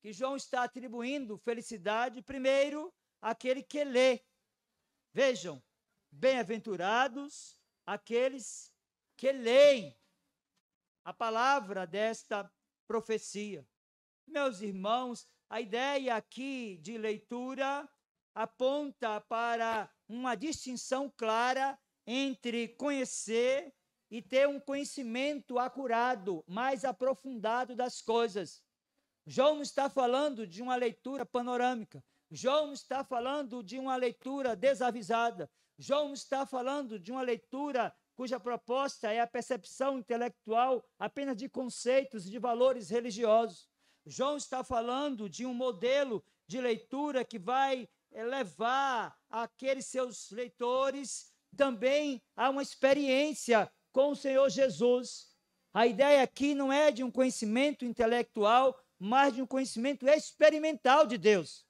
que João está atribuindo felicidade primeiro àquele que lê. Vejam, bem-aventurados aqueles que leem a palavra desta profecia. Meus irmãos, a ideia aqui de leitura aponta para uma distinção clara entre conhecer e ter um conhecimento acurado, mais aprofundado das coisas. João não está falando de uma leitura panorâmica. João não está falando de uma leitura desavisada. João não está falando de uma leitura cuja proposta é a percepção intelectual apenas de conceitos e de valores religiosos. João está falando de um modelo de leitura que vai eh, levar aqueles seus leitores também a uma experiência com o Senhor Jesus. A ideia aqui não é de um conhecimento intelectual, mas de um conhecimento experimental de Deus.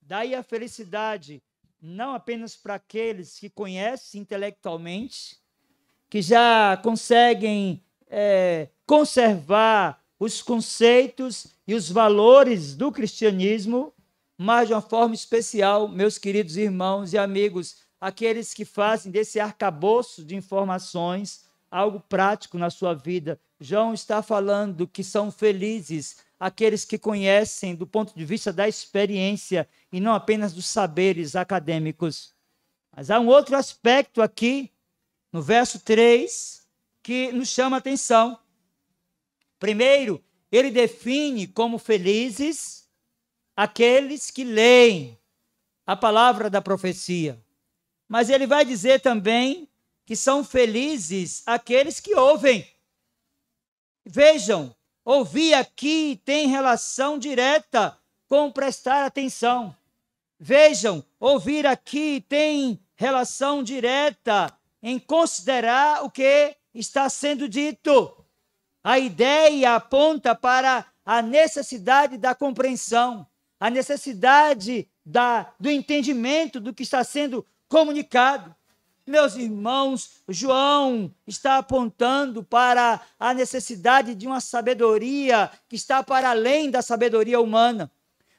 Daí a felicidade, não apenas para aqueles que conhecem intelectualmente, que já conseguem é, conservar os conceitos e os valores do cristianismo, mas de uma forma especial, meus queridos irmãos e amigos, aqueles que fazem desse arcabouço de informações algo prático na sua vida. João está falando que são felizes aqueles que conhecem do ponto de vista da experiência e não apenas dos saberes acadêmicos. Mas há um outro aspecto aqui, no verso 3, que nos chama a atenção. Primeiro, ele define como felizes aqueles que leem a palavra da profecia. Mas ele vai dizer também que são felizes aqueles que ouvem. Vejam, ouvir aqui tem relação direta com prestar atenção. Vejam, ouvir aqui tem relação direta em considerar o que está sendo dito. A ideia aponta para a necessidade da compreensão, a necessidade da, do entendimento do que está sendo comunicado. Meus irmãos, João está apontando para a necessidade de uma sabedoria que está para além da sabedoria humana.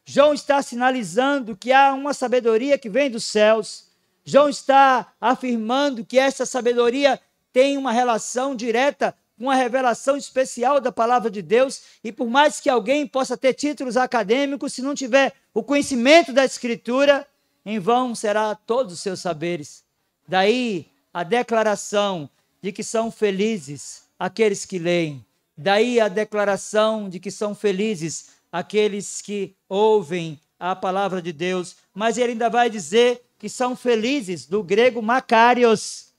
João está sinalizando que há uma sabedoria que vem dos céus. João está afirmando que essa sabedoria tem uma relação direta com a revelação especial da palavra de Deus, e por mais que alguém possa ter títulos acadêmicos, se não tiver o conhecimento da Escritura, em vão será todos os seus saberes. Daí a declaração de que são felizes aqueles que leem. Daí a declaração de que são felizes aqueles que ouvem a palavra de Deus. Mas ele ainda vai dizer que são felizes, do grego macários,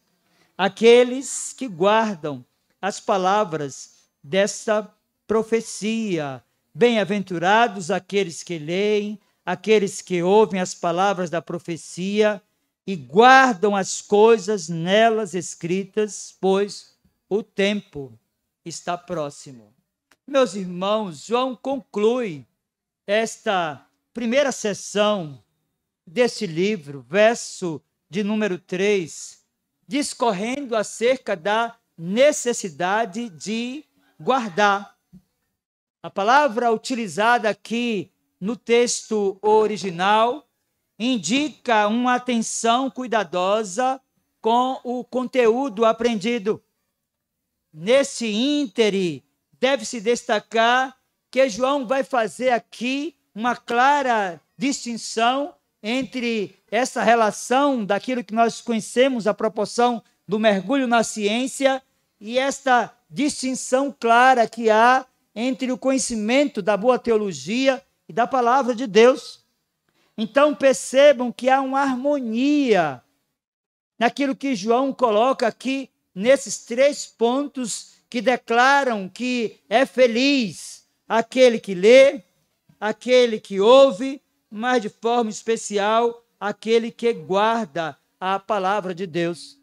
aqueles que guardam as palavras desta profecia. Bem-aventurados aqueles que leem, aqueles que ouvem as palavras da profecia e guardam as coisas nelas escritas, pois o tempo está próximo. Meus irmãos, João conclui esta primeira sessão deste livro, verso de número 3, discorrendo acerca da necessidade de guardar. A palavra utilizada aqui no texto original indica uma atenção cuidadosa com o conteúdo aprendido. Nesse íntere, deve-se destacar que João vai fazer aqui uma clara distinção entre essa relação daquilo que nós conhecemos, a proporção do mergulho na ciência, e esta distinção clara que há entre o conhecimento da boa teologia e da palavra de Deus. Então percebam que há uma harmonia naquilo que João coloca aqui nesses três pontos que declaram que é feliz aquele que lê, aquele que ouve, mas de forma especial aquele que guarda a palavra de Deus.